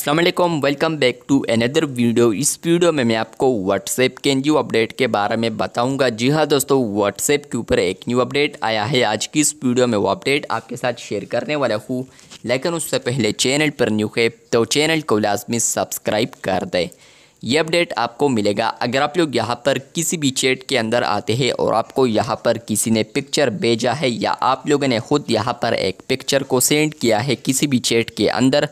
Aslam welcome back to another video इस वीडियो में मैं आपको व्हाट्सएप के न्यू अपडेट के बारे में बताऊंगा जी हाँ दोस्तों व्हाट्सएप के ऊपर एक न्यू अपडेट आया है आज की इस वीडियो में वो अपडेट आपके साथ शेयर करने वाला हूँ लेकिन उससे पहले चैनल पर न्यू है तो चैनल को लाजमी सब्सक्राइब कर दें ये अपडेट आपको मिलेगा अगर आप लोग यहाँ पर किसी भी चैट के अंदर आते हैं और आपको यहाँ पर किसी ने पिक्चर भेजा है या आप लोगों ने खुद यहाँ पर एक पिक्चर को सेंड किया है किसी भी चैट के अंदर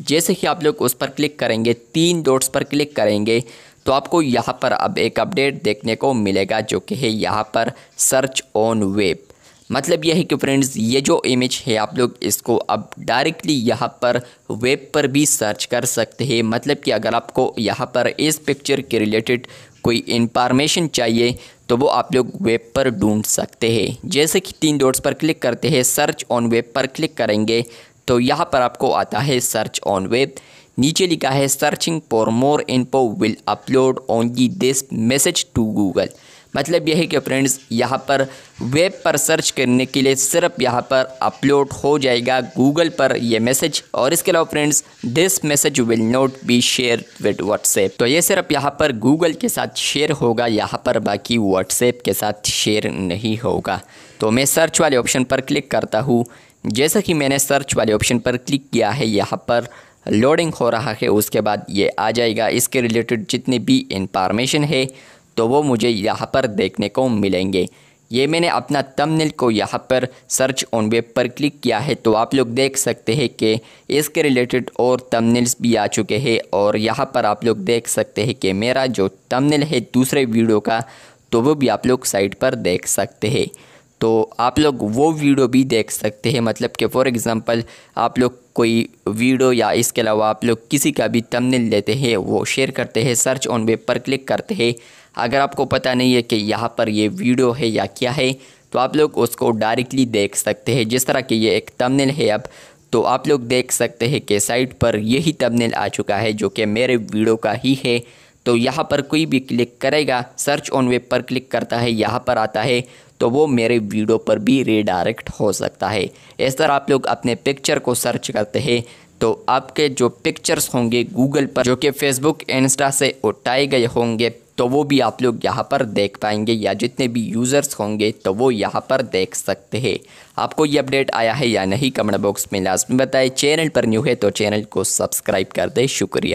जैसे कि आप लोग उस पर क्लिक करेंगे तीन डॉट्स पर क्लिक करेंगे तो आपको यहाँ पर अब एक अपडेट देखने को मिलेगा जो कि है यहाँ पर सर्च ऑन वेब मतलब यह है कि फ्रेंड्स ये जो इमेज है आप लोग इसको अब डायरेक्टली यहाँ पर वेब पर भी सर्च कर सकते हैं मतलब कि अगर आपको यहाँ पर इस पिक्चर के रिलेटेड कोई इंफॉर्मेशन चाहिए तो वो आप लोग वेब पर ढूंढ सकते हैं जैसे कि तीन डॉट्स पर क्लिक करते हैं सर्च ऑन वेब पर क्लिक करेंगे तो यहाँ पर आपको आता है सर्च ऑन वेब नीचे लिखा है searching for more info will upload only this message to Google मतलब यह है कि फ्रेंड्स यहाँ पर वेब पर सर्च करने के लिए सिर्फ यहाँ पर अपलोड हो जाएगा गूगल पर यह मैसेज और इसके अलावा friends this message will not be share with WhatsApp तो ये सिर्फ यहाँ पर गूगल के साथ शेयर होगा यहाँ पर बाकी व्हाट्सएप के साथ शेयर नहीं होगा तो मैं सर्च वाले ऑप्शन पर क्लिक करता हूँ जैसा कि मैंने सर्च वाले ऑप्शन पर क्लिक किया है यहाँ पर लोडिंग हो रहा है उसके बाद ये आ जाएगा इसके रिलेटेड जितनी भी इंफॉर्मेशन है तो वो मुझे यहाँ पर देखने को मिलेंगे ये मैंने अपना तमनिल को यहाँ पर सर्च ऑन वेब पर क्लिक किया है तो आप लोग देख सकते हैं कि इसके रिलेटेड और तमनिल्स भी आ चुके हैं और यहाँ पर आप लोग देख सकते हैं कि मेरा जो तमनिल है दूसरे वीडियो का तो वो भी आप लोग साइट पर देख सकते हैं तो आप लोग वो वीडियो भी देख सकते हैं मतलब कि फॉर एग्ज़ाम्पल आप लोग कोई वीडियो या इसके अलावा आप लोग किसी का भी तमनिल लेते हैं वो शेयर करते हैं सर्च ऑन वेब पर क्लिक करते हैं अगर आपको पता नहीं है कि यहाँ पर ये वीडियो है या क्या है तो आप लोग उसको डायरेक्टली देख सकते हैं जिस तरह कि ये एक तमनिल है अब तो आप लोग देख सकते हैं कि साइट पर यही तमनिल आ चुका है जो कि मेरे वीडियो का ही है तो यहाँ पर कोई भी क्लिक करेगा सर्च ऑन वेब पर क्लिक करता है यहाँ पर आता है तो वो मेरे वीडियो पर भी रिडायरेक्ट हो सकता है इस तरह आप लोग अपने पिक्चर को सर्च करते हैं तो आपके जो पिक्चर्स होंगे गूगल पर जो कि फेसबुक इंस्टा से उठाए गए होंगे तो वो भी आप लोग यहाँ पर देख पाएंगे या जितने भी यूज़र्स होंगे तो वो यहाँ पर देख सकते हैं आपको ये अपडेट आया है या नहीं कमेंट बॉक्स में लाजमी बताएं चैनल पर न्यू है तो चैनल को सब्सक्राइब कर दें शुक्रिया